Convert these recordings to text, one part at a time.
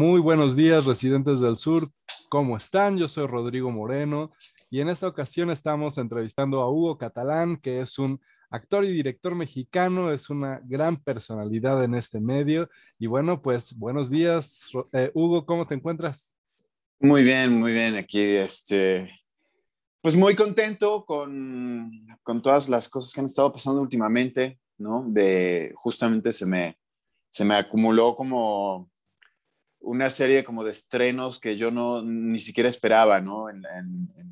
Muy buenos días, residentes del sur. ¿Cómo están? Yo soy Rodrigo Moreno y en esta ocasión estamos entrevistando a Hugo Catalán, que es un actor y director mexicano, es una gran personalidad en este medio. Y bueno, pues buenos días, eh, Hugo, ¿cómo te encuentras? Muy bien, muy bien. Aquí, este, pues muy contento con, todas las cosas que han estado pasando últimamente, ¿no? De justamente se me, se me acumuló como una serie como de estrenos que yo no ni siquiera esperaba, ¿no?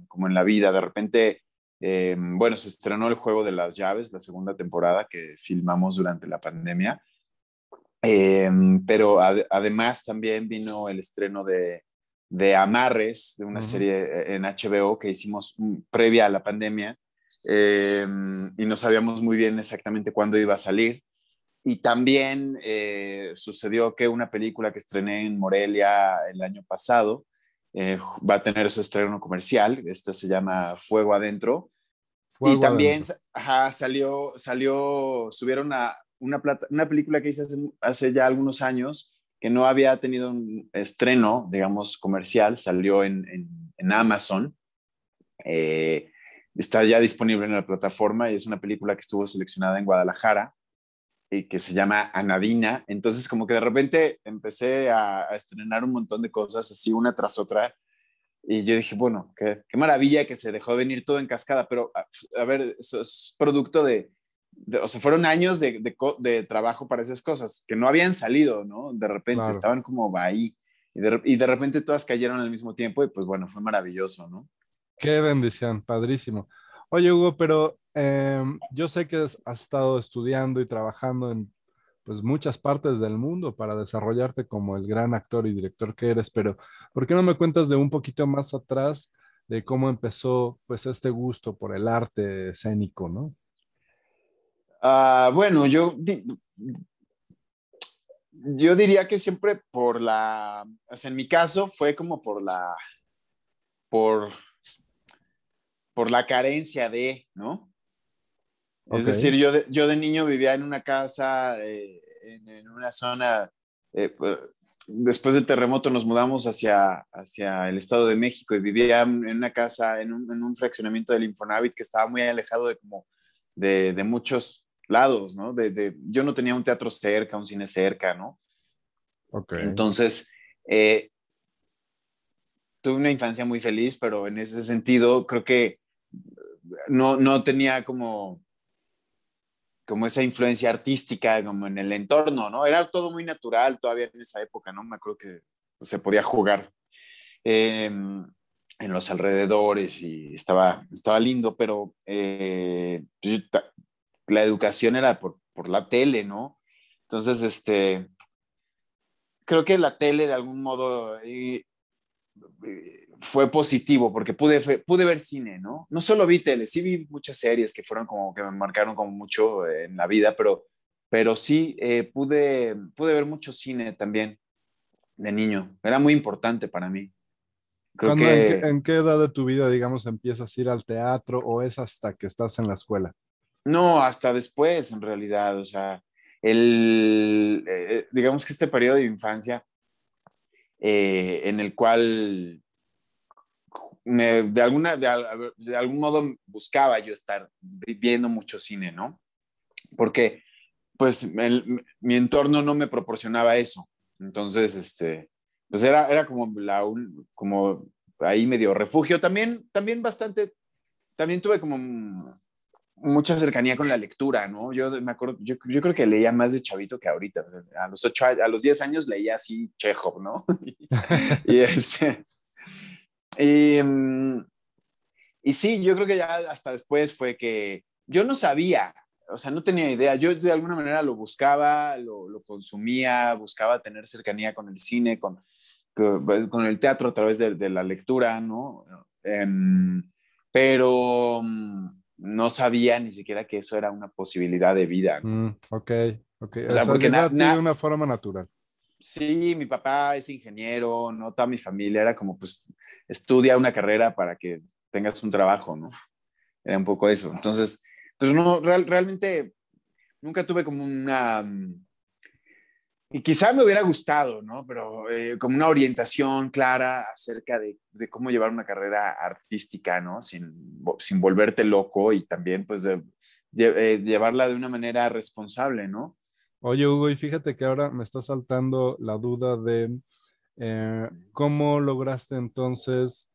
como en la vida. De repente, em, bueno, se estrenó el juego de las llaves, la segunda temporada que filmamos durante la pandemia. Em, pero además también vino el estreno de, de Amarres, de una serie en HBO que hicimos mm, previa a la pandemia. Em, y no sabíamos muy bien exactamente cuándo iba a salir. Y también eh, sucedió que una película que estrené en Morelia el año pasado eh, va a tener su estreno comercial. Esta se llama Fuego Adentro. y también salió, salió, subieron a una, plata, una película que hice hace, ya algunos años que no había tenido un estreno, digamos, comercial. Salió en, Amazon. Eh, está ya disponible en la plataforma y es una película que estuvo seleccionada en Guadalajara y que se llama Anadina. Entonces como que de repente empecé a, estrenar un montón de cosas así una tras otra. Y yo dije, bueno, qué, qué maravilla que se dejó venir todo en cascada, pero ah, pues, a, ver, eso es producto de, o sea, fueron años de, de, trabajo para esas cosas que no habían salido, ¿no? De repente estaban como ahí y de, y de repente todas cayeron al mismo tiempo y pues bueno, fue maravilloso, ¿no? Qué bendición, padrísimo. Oye, Hugo, pero Em, yo sé que has estado estudiando y trabajando en pues, muchas partes del mundo para desarrollarte como el gran actor y director que eres, pero ¿por qué no me cuentas de un poquito más atrás de cómo empezó pues este gusto por el arte escénico, ¿no? Ah, bueno, yo, yo diría que siempre por la, o sea, en mi caso fue como por la, por, por la carencia de, ¿no? Es decir, yo de, yo de niño vivía en una casa, eh, en, una zona, eh, pues, después del terremoto nos mudamos hacia, hacia el Estado de México y vivía en una casa, en un, fraccionamiento del Infonavit que estaba muy alejado de como de, muchos lados, ¿no? yo no tenía un teatro cerca, un cine cerca, ¿no? Entonces, eh, tuve una infancia muy feliz, pero en ese sentido creo que no, no tenía como como esa influencia artística, como en el entorno, ¿no? Era todo muy natural todavía en esa época, ¿no? Me acuerdo que se podía jugar em, en los alrededores y estaba, estaba lindo, pero eh, pues, la educación era por, la tele, ¿no? Entonces, este, creo que la tele de algún modo... Eh, eh, fue positivo porque pude, pude ver cine, ¿no? No solo vi tele, sí vi muchas series que fueron como que me marcaron como mucho eh, en la vida, pero, pero sí eh, pude, pude ver mucho cine también de niño. Era muy importante para mí. Creo en, qué, edad de tu vida, digamos, empiezas a ir al teatro o es hasta que estás en la escuela? No, hasta después, en realidad. O sea, el, eh, digamos que este periodo de infancia en el cual de, alguna, de, algún modo buscaba yo estar viendo mucho cine, ¿no? Porque pues mi entorno no me proporcionaba eso. Entonces, este, pues era, era como, la, como ahí medio refugio. También, también bastante, también tuve como mucha cercanía con la lectura, ¿no? Yo me acuerdo, yo, creo que leía más de chavito que ahorita. A los ocho, a los 10 años leía así Chejo, ¿no? y, este, Em, y, sí, yo creo que ya hasta después fue que yo no sabía, o sea, no tenía idea. Yo de alguna manera lo buscaba, lo, consumía, buscaba tener cercanía con el cine, con, pues, con el teatro a través de, la lectura, ¿no? Em, pero mm, no sabía ni siquiera que eso era una posibilidad de vida. Mm, ok, ok. O sea, porque nada de una forma natural. Sí, mi papá es ingeniero, no toda mi familia era como, pues, estudia una carrera para que tengas un trabajo, ¿no? Era un poco eso. Entonces, pues no, realmente nunca tuve como una... Mm, y quizá me hubiera gustado, ¿no? Pero eh, como una orientación clara acerca de, cómo llevar una carrera artística, ¿no? Sin, sin volverte loco y también, pues, eh, llevarla de una manera responsable, ¿no? Oye, Hugo, y fíjate que ahora me está saltando la duda de eh, ¿Cómo lograste entonces,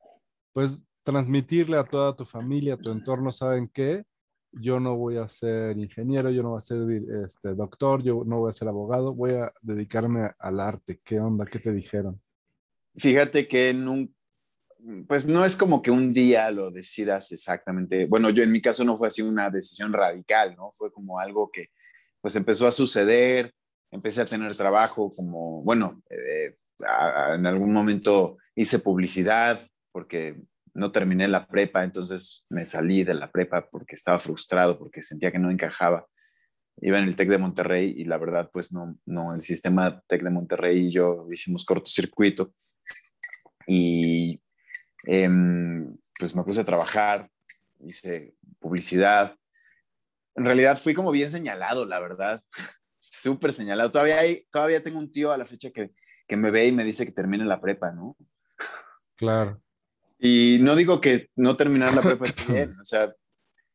pues, transmitirle a toda tu familia, a tu entorno, saben qué? Yo no voy a ser ingeniero, yo no voy a ser este, doctor, yo no voy a ser abogado, voy a dedicarme al arte. ¿Qué onda? ¿Qué te dijeron? Fíjate que un pues no es como que un día lo decidas exactamente. Bueno, yo en mi caso no fue así una decisión radical, ¿no? Fue como algo que pues empezó a suceder, empecé a tener trabajo como, bueno, eh, en algún momento hice publicidad porque no terminé la prepa, entonces me salí de la prepa porque estaba frustrado, porque sentía que no encajaba. Iba en el TEC de Monterrey y la verdad, pues no, no, el sistema TEC de Monterrey y yo hicimos cortocircuito y em, pues me puse a trabajar, hice publicidad. En realidad fui como bien señalado, la verdad, súper señalado. Todavía, hay, todavía tengo un tío a la fecha que, me ve y me dice que termine la prepa, ¿no? Claro. Y no digo que no terminar la prepa esté bien, o sea,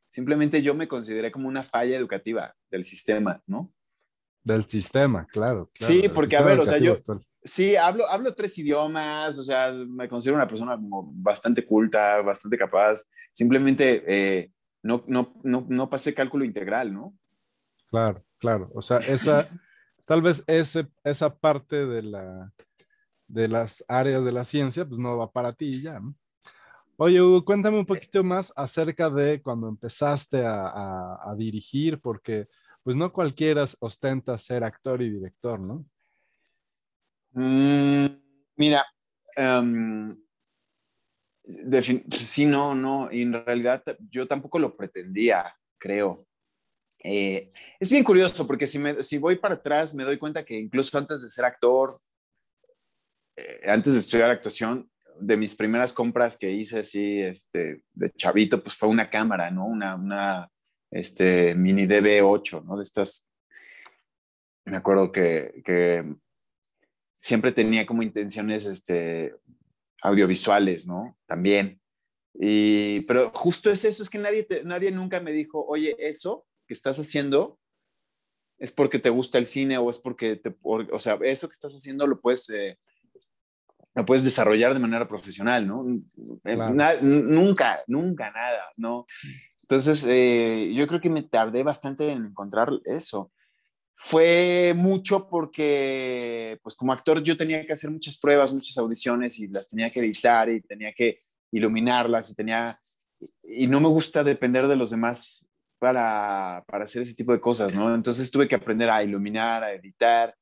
simplemente yo me consideré como una falla educativa del sistema, ¿no? Del sistema, claro. sí, porque a ver, o sea, yo sí hablo, hablo tres idiomas, o sea, me considero una persona como bastante culta, bastante capaz, simplemente eh, no, no, no, no pasé cálculo integral, ¿no? Claro, claro, o sea, esa... Tal vez ese, esa parte de, la, de las áreas de la ciencia, pues no va para ti ya. Oye, Hugo, cuéntame un poquito más acerca de cuando empezaste a, dirigir, porque pues no cualquiera ostenta ser actor y director, ¿no? Mm, mira, em, sí, no, no, en realidad yo tampoco lo pretendía, creo. Eh, es bien curioso porque si, me, si voy para atrás me doy cuenta que incluso antes de ser actor, eh, antes de estudiar actuación, de mis primeras compras que hice así este, de chavito, pues fue una cámara, ¿no? Una, una este, mini DB8, ¿no? De estas... Me acuerdo que, que siempre tenía como intenciones este, audiovisuales, ¿no? También. Y, pero justo es eso, es que nadie, nadie nunca me dijo, oye, eso que estás haciendo es porque te gusta el cine o es porque te, o, sea, eso que estás haciendo lo puedes, eh, lo puedes desarrollar de manera profesional, ¿no? Eh, nunca, nunca nada, ¿no? Entonces, eh, yo creo que me tardé bastante en encontrar eso. Fue mucho porque, pues como actor, yo tenía que hacer muchas pruebas, muchas audiciones y las tenía que editar y tenía que iluminarlas y tenía... Y no me gusta depender de los demás para, hacer ese tipo de cosas, ¿no? Entonces tuve que aprender a iluminar, a editar,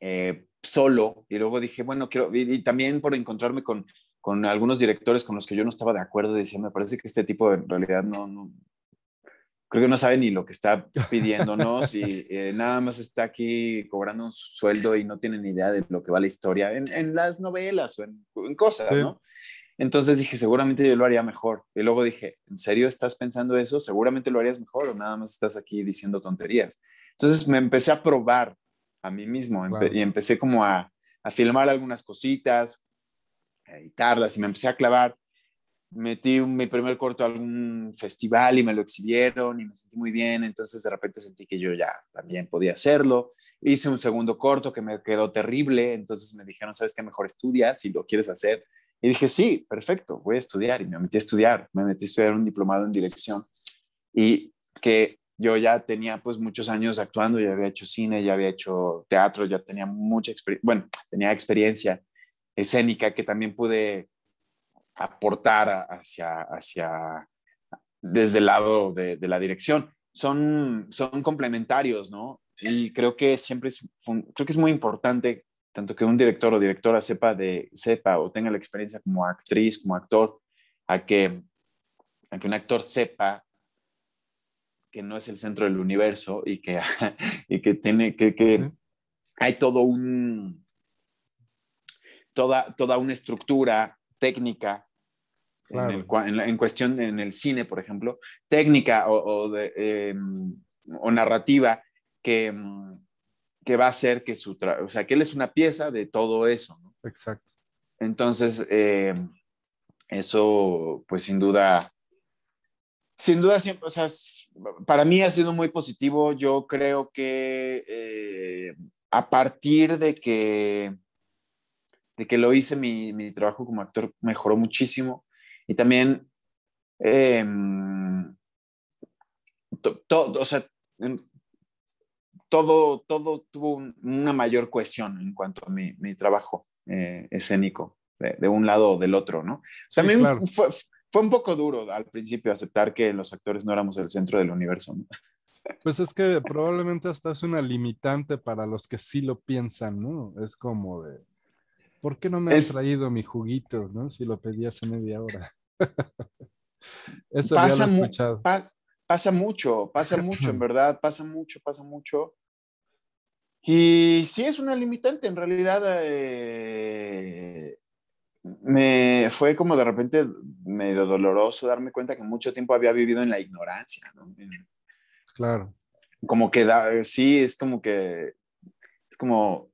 eh, solo, y luego dije, bueno, quiero, y, también por encontrarme con, con, algunos directores con los que yo no estaba de acuerdo, decía, me parece que este tipo en realidad no, creo que no sabe ni lo que está pidiéndonos y eh, nada más está aquí cobrando un sueldo y no tiene ni idea de lo que va la historia en, las novelas o en, cosas, ¿no? Entonces dije, seguramente yo lo haría mejor. Y luego dije, ¿en serio estás pensando eso? Seguramente lo harías mejor o nada más estás aquí diciendo tonterías. Entonces me empecé a probar a mí mismo y empecé como a, filmar algunas cositas, editarlas y me empecé a clavar. Metí mi primer corto a algún festival y me lo exhibieron y me sentí muy bien. Entonces de repente sentí que yo ya también podía hacerlo. Hice un segundo corto que me quedó terrible. Entonces me dijeron, ¿sabes qué? Mejor estudias si lo quieres hacer y dije, sí, perfecto, voy a estudiar. Y me metí a estudiar, me metí a estudiar un diplomado en dirección. Y que yo ya tenía pues muchos años actuando, ya había hecho cine, ya había hecho teatro, ya tenía mucha experiencia, bueno, tenía experiencia escénica que también pude aportar hacia, desde el lado de, la dirección. Son, son complementarios, ¿no? Y creo que siempre es, creo que es muy importante tanto que un director o directora sepa de sepa o tenga la experiencia como actriz, como actor, a que que un actor sepa que no es el centro del universo y que y que tiene que, que hay todo un toda toda una estructura técnica en, cuestión en el cine, por ejemplo, técnica o em, narrativa que em, que va a ser que su, o sea, que él es una pieza de todo eso. ¿no? Exacto. Entonces, eh, eso, pues sin duda, sin duda, siempre, o sea, para mí ha sido muy positivo. Yo creo que eh, a partir de que, de que lo hice, mi, trabajo como actor mejoró muchísimo. Y también, em, o sea, todo, todo tuvo una mayor cohesión en cuanto a mi, trabajo eh, escénico, de, un lado o del otro, ¿no? También fue, un poco duro al principio aceptar que los actores no éramos el centro del universo. Pues es que probablemente hasta es una limitante para los que sí lo piensan, ¿no? Es como de, ¿por qué no me has traído mi juguito, ¿no? Si lo pedí hace media hora. Eso pasa, ya lo he escuchado. pasa mucho, pasa mucho, en verdad, pasa mucho, pasa mucho. Y sí es una limitante, en realidad eh, me fue como de repente medio doloroso darme cuenta que mucho tiempo había vivido en la ignorancia. ¿no? Claro. Como que sí, es como que, es como,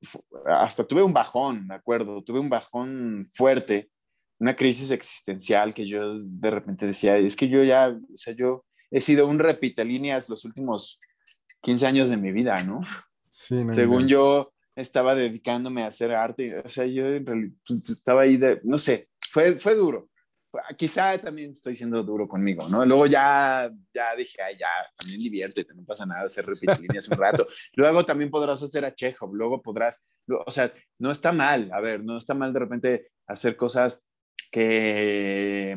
hasta tuve un bajón, ¿de acuerdo, tuve un bajón fuerte, una crisis existencial que yo de repente decía, es que yo ya, o sea, yo he sido un repitalíneas líneas los últimos 15 años de mi vida, ¿no? Según yo estaba dedicándome a hacer arte, o sea, yo en realidad estaba ahí de, no sé, fue, fue duro. Quizá también estoy siendo duro conmigo, ¿no? Luego ya, ya dije, ay, ya, también divierte, no pasa nada hacer líneas un rato. Luego también podrás hacer a Chekhov, luego podrás, o sea, no está mal, a ver, no está mal de repente hacer cosas que,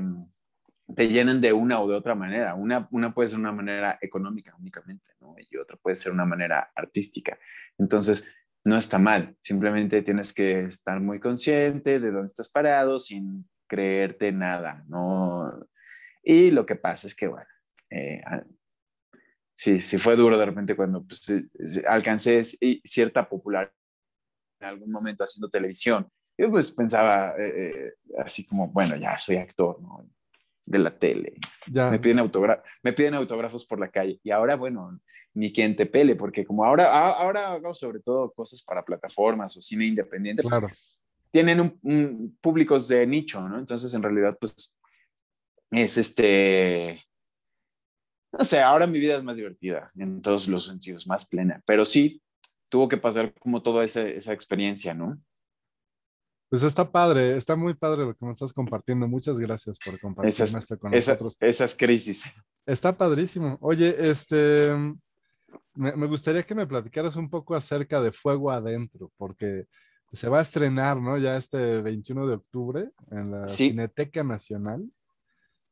te llenen de una o de otra manera. Una, una puede ser una manera económica únicamente, ¿no? Y otra puede ser una manera artística. Entonces, no está mal, simplemente tienes que estar muy consciente de dónde estás parado sin creerte nada, ¿no? Y lo que pasa es que, bueno, eh, ah, sí, sí fue duro de repente cuando pues, alcancé cierta popularidad en algún momento haciendo televisión. Yo pues pensaba eh, eh, así como, bueno, ya soy actor, ¿no? de la tele. Me, piden me piden autógrafos por la calle. Y ahora, bueno, ni quien te pele, porque como ahora, ah, ahora hago sobre todo cosas para plataformas o cine independiente, pues tienen un, públicos de nicho, ¿no? Entonces, en realidad, pues, es este... No sé, ahora mi vida es más divertida en todos los sentidos, más plena, pero sí tuvo que pasar como toda esa, esa experiencia, ¿no? Pues está padre, está muy padre lo que me estás compartiendo. Muchas gracias por compartir esto con nosotros. Esas crisis. Está padrísimo. Oye, este, me, gustaría que me platicaras un poco acerca de Fuego Adentro, porque se va a estrenar, ¿no? Ya este 21 de octubre en la Cineteca Nacional,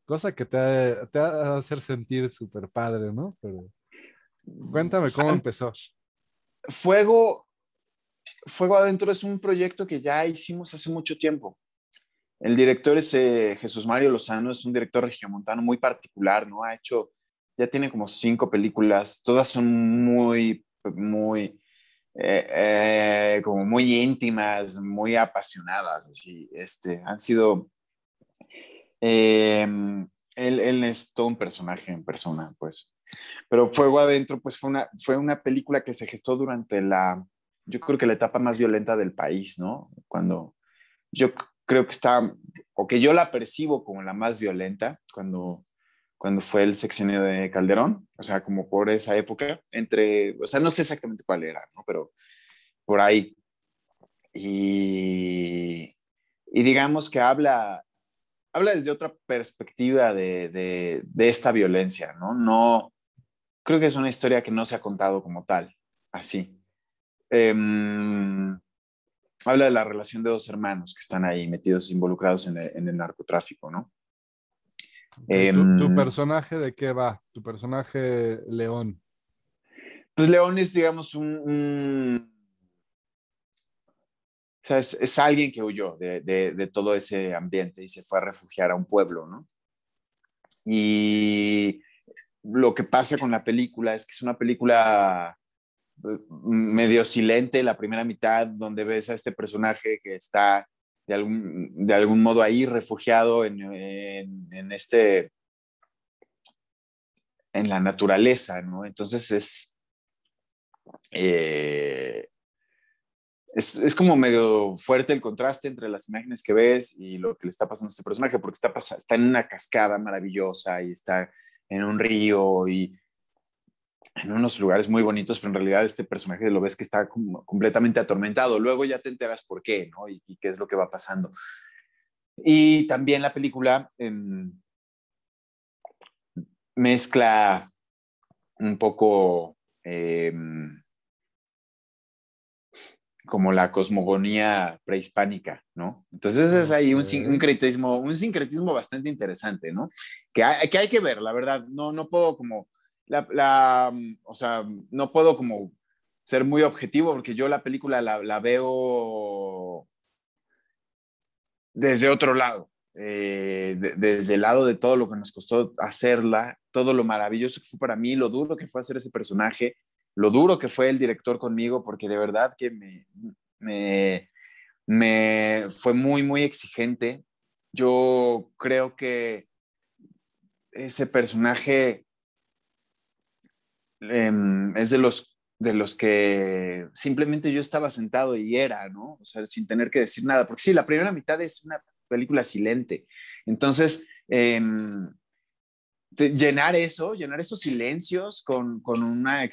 cosa que te, te va a hacer sentir súper padre, ¿no? Pero cuéntame cómo empezó. Fuego Fuego Adentro es un proyecto que ya hicimos hace mucho tiempo. El director es eh, Jesús Mario Lozano, es un director regiomontano muy particular, ¿no? Ha hecho, ya tiene como cinco películas, todas son muy, muy, eh, eh, como muy íntimas, muy apasionadas, así, este, han sido, em, él, él es todo un personaje en persona, pues. Pero Fuego Adentro, pues fue una, fue una película que se gestó durante la yo creo que la etapa más violenta del país, ¿no? Cuando yo creo que está, o que yo la percibo como la más violenta, cuando, cuando fue el sexenio de Calderón, o sea, como por esa época, entre, o sea, no sé exactamente cuál era, ¿no? Pero por ahí. Y, y digamos que habla, habla desde otra perspectiva de, de, de esta violencia, ¿no? No, creo que es una historia que no se ha contado como tal, así. Em, habla de la relación de dos hermanos que están ahí metidos, involucrados en el, narcotráfico, ¿no? Em, ¿Tu, personaje de qué va? ¿Tu personaje León? Pues León es, digamos, un... es, alguien que huyó de, de, todo ese ambiente y se fue a refugiar a un pueblo, ¿no? Y lo que pasa con la película es que es una película medio silente la primera mitad, donde ves a este personaje que está de algún, de algún modo ahí refugiado en, este en la naturaleza, ¿no? Entonces eh, es, es, como medio fuerte el contraste entre las imágenes que ves y lo que le está pasando a este personaje, porque está, está en una cascada maravillosa y está en un río y en unos lugares muy bonitos, pero en realidad este personaje lo ves que está completamente atormentado. Luego ya te enteras por qué, ¿no? Y, qué es lo que va pasando. Y también la película em, mezcla un poco em, como la cosmogonía prehispánica, ¿no? Entonces es ahí un, sincretismo, un sincretismo bastante interesante, ¿no? Que hay, que hay que ver, la verdad, no, no puedo como la, mm, no puedo como ser muy objetivo porque yo la película la, veo desde otro lado, eh, desde el lado de todo lo que nos costó hacerla, todo lo maravilloso que fue para mí, lo duro que fue hacer ese personaje, lo duro que fue el director conmigo, porque de verdad que me, me, me fue muy, muy exigente. Yo creo que ese personaje Em, es de los, de los que simplemente yo estaba sentado y era, ¿no? O sea, sin tener que decir nada, porque sí, la primera mitad es una película silente. Entonces, em, llenar eso, llenar esos silencios con, una,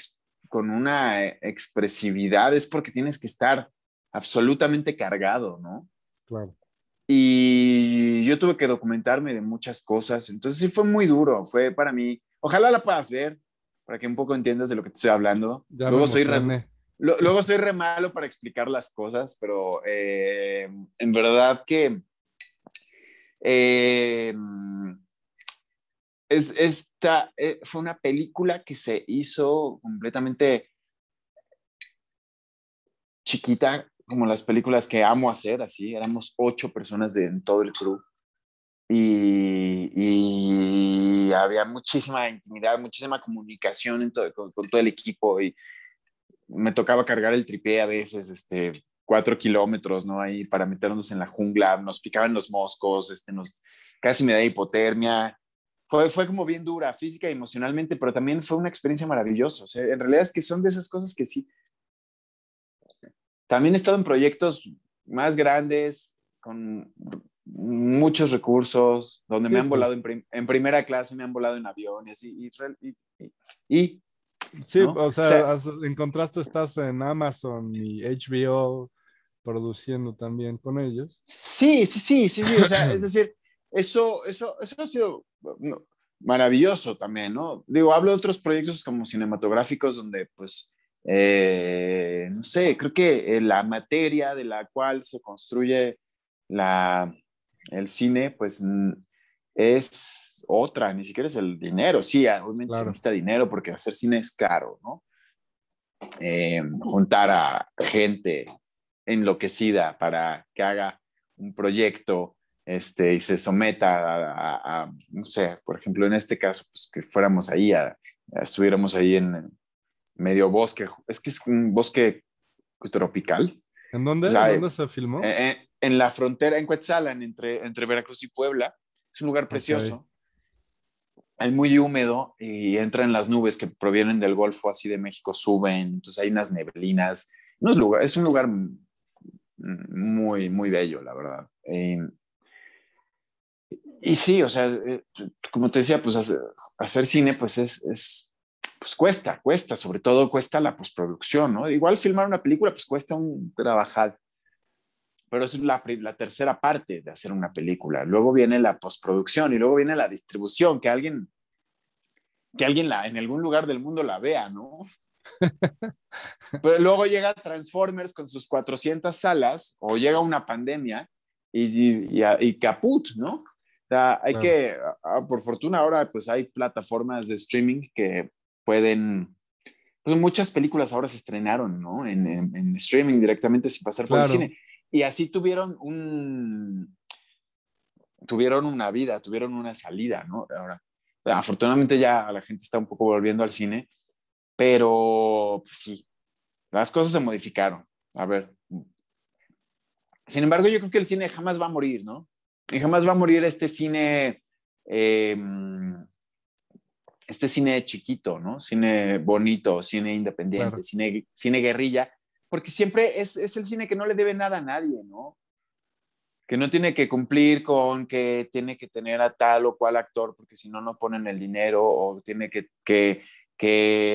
con una expresividad es porque tienes que estar absolutamente cargado, ¿no? Claro. Y yo tuve que documentarme de muchas cosas, entonces sí fue muy duro, fue para mí, ojalá la puedas ver, para que un poco entiendas de lo que te estoy hablando. luego, soy re, malo para explicar las cosas, pero eh, en verdad que eh, es, esta, eh, fue una película que se hizo completamente chiquita, como las películas que amo hacer, así, éramos ocho personas en todo el crew y, había muchísima intimidad, muchísima comunicación con, todo el equipo y me tocaba cargar el tripé a veces, este, cuatro kilómetros, ¿no? Ahí para meternos en la jungla, nos picaban los moscos, este, nos, casi me da hipotermia. Fue, fue como bien dura, física y emocionalmente, pero también fue una experiencia maravillosa. O sea, en realidad es que son de esas cosas que sí. También he estado en proyectos más grandes, con muchos recursos, donde me han volado pues. en, primera clase, me han volado en avión y así. Y, sí, o, sea, en contraste estás en Amazon y HBO produciendo también con ellos. Sí, sí, sí, sí, sí. O sea, es decir, eso, eso, eso ha sido maravilloso también, ¿no? Digo, hablo de otros proyectos como cinematográficos donde pues... Eh, no sé, creo que eh, la materia de la cual se construye la, el cine, pues es otra, ni siquiera es el dinero. Sí, obviamente se necesita dinero porque hacer cine es caro, ¿no? Eh, juntar a gente enloquecida para que haga un proyecto este, y se someta a, no sé, por ejemplo, en este caso, pues que fuéramos ahí, estuviéramos ahí en medio bosque, es que es un bosque tropical. ¿En dónde? se filmó? Eh, eh, en la frontera, en Coetzalan, entre, entre Veracruz y Puebla. Es un lugar precioso. hay Es muy húmedo y entran las nubes que provienen del Golfo, así de México, suben. Entonces hay unas neblinas. No es, lugar, es un lugar muy, muy bello, la verdad. Em, y sí, o sea, eh, como te decía, pues hacer, cine, pues es, es, pues cuesta, cuesta, sobre todo cuesta la postproducción, ¿no? Igual filmar una película, pues cuesta un trabajar pero es la, tercera parte de hacer una película. Luego viene la postproducción y luego viene la distribución, que alguien, que alguien la, en algún lugar del mundo la vea, ¿no? pero luego llega Transformers con sus 400 salas o llega una pandemia y, y, caput, ¿no? O sea, hay que, ah, ah, por fortuna ahora pues hay plataformas de streaming que pueden, pues muchas películas ahora se estrenaron, ¿no? En, en, streaming directamente sin pasar por el cine. Y así tuvieron un, tuvieron una vida, tuvieron una salida, ¿no? Ahora, afortunadamente ya la gente está un poco volviendo al cine, pero pues, sí, las cosas se modificaron. A ver. Sin embargo, yo creo que el cine jamás va a morir, ¿no? Y jamás va a morir este cine, em, este cine chiquito, ¿no? Cine bonito, cine independiente, cine, cine guerrilla, porque siempre es, el cine que no le debe nada a nadie, ¿no? que no tiene que cumplir con que tiene que tener a tal o cual actor porque si no, no ponen el dinero o tiene que,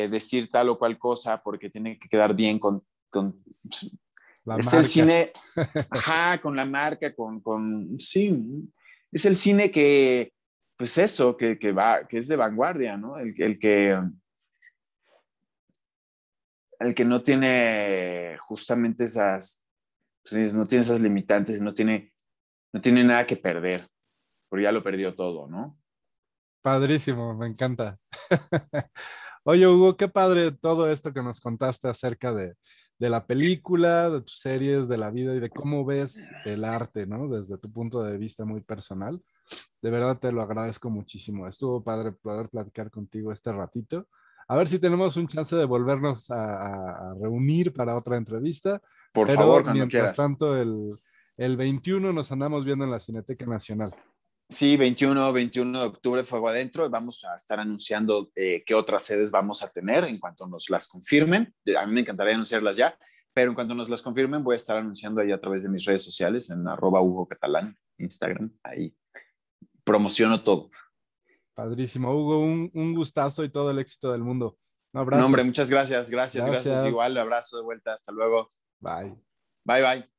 decir tal o cual cosa porque tiene que quedar bien con... con pues, la es el cine, ajá, con la marca, con, con, Sí, es el cine que, pues eso, que, va, que es de vanguardia, ¿no? el que el que no tiene justamente esas, pues, no tiene esas limitantes, no tiene, no tiene nada que perder, porque ya lo perdió todo, ¿no? Padrísimo, me encanta. Oye, Hugo, qué padre todo esto que nos contaste acerca de, de la película, de tus series, de la vida y de cómo ves el arte, ¿no? Desde tu punto de vista muy personal. De verdad te lo agradezco muchísimo. Estuvo padre poder platicar contigo este ratito a ver si tenemos un chance de volvernos a, reunir para otra entrevista. Por favor, mientras tanto, el, 21 nos andamos viendo en la Cineteca Nacional. Sí, 21, 21 de octubre Fuego Adentro. Vamos a estar anunciando eh, qué otras sedes vamos a tener en cuanto nos las confirmen. Eh, a mí me encantaría anunciarlas ya, pero en cuanto nos las confirmen voy a estar anunciando ahí a través de mis redes sociales en arroba Hugo Catalán, Instagram. Ahí promociono todo. Padrísimo, Hugo, un, gustazo y todo el éxito del mundo. Un abrazo. No, hombre, muchas gracias, gracias, gracias. gracias. Igual, abrazo de vuelta, hasta luego. Bye. Bye, bye.